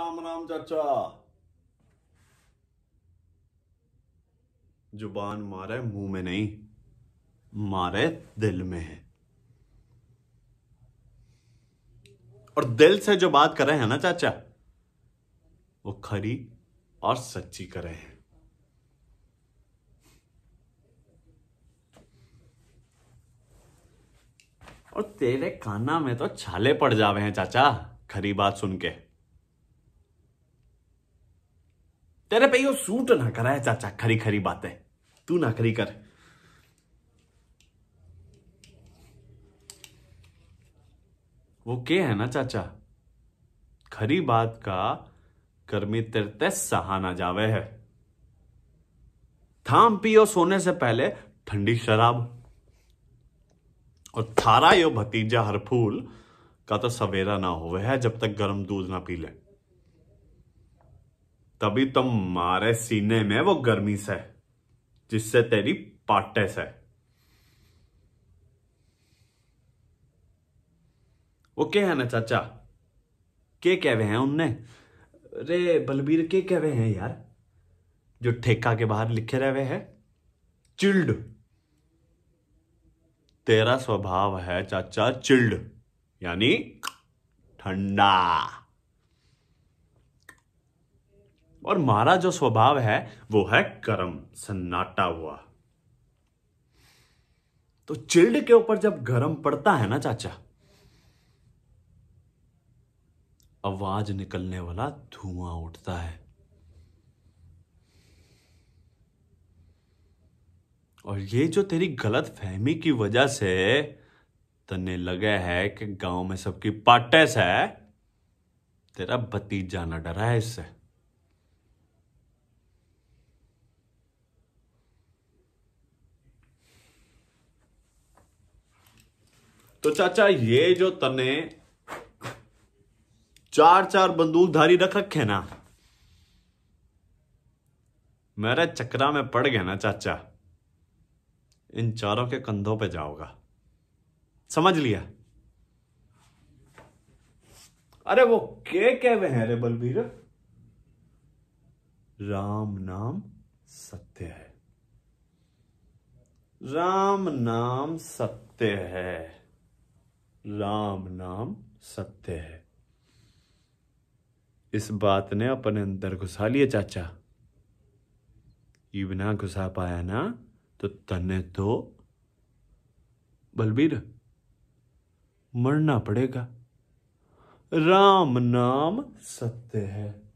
राम राम चाचा जुबान मारे मुंह में नहीं मारे दिल में है और दिल से जो बात कर रहे हैं ना चाचा वो खरी और सच्ची कर रहे हैं और तेरे खाना में तो छाले पड़ जावे हैं चाचा खरी बात सुन के तेरे पे यो सूट ना करा है चाचा खरी खरी बातें तू ना खरी कर वो के है ना चाचा खरी बात का कर्मी तिरते सहा ना जावे है थाम पियो सोने से पहले ठंडी शराब और थारा यो भतीजा हर फूल का तो सवेरा ना होवे है जब तक गर्म दूध ना पी ले तभी तो मारे सीने में वो गर्मी से जिससे तेरी पाटे से वो क्या है ना चाचा के कहवे हैं उनने रे बलबीर के कहवे हैं यार जो ठेका के बाहर लिखे रहे हैं चिल्ड तेरा स्वभाव है चाचा चिल्ड यानी ठंडा और मारा जो स्वभाव है वो है कर्म सन्नाटा हुआ तो चिल्ड के ऊपर जब गर्म पड़ता है ना चाचा आवाज निकलने वाला धुआं उठता है और ये जो तेरी गलत फहमी की वजह से तने लगे है कि गांव में सबकी पाटेस है तेरा भतीजा ना डरा है इससे तो चाचा ये जो तने चार चार बंदूकधारी रख रखे ना मेरे चक्रा में पड़ गया ना चाचा इन चारों के कंधों पे जाओगा समझ लिया अरे वो के कहवे हैं अरे बलबीर राम नाम सत्य है राम नाम सत्य है राम नाम सत्य है इस बात ने अपने अंदर घुसा लिया चाचा ये बिना घुसा पाया ना तो तने तो बलबीर मरना पड़ेगा राम नाम सत्य है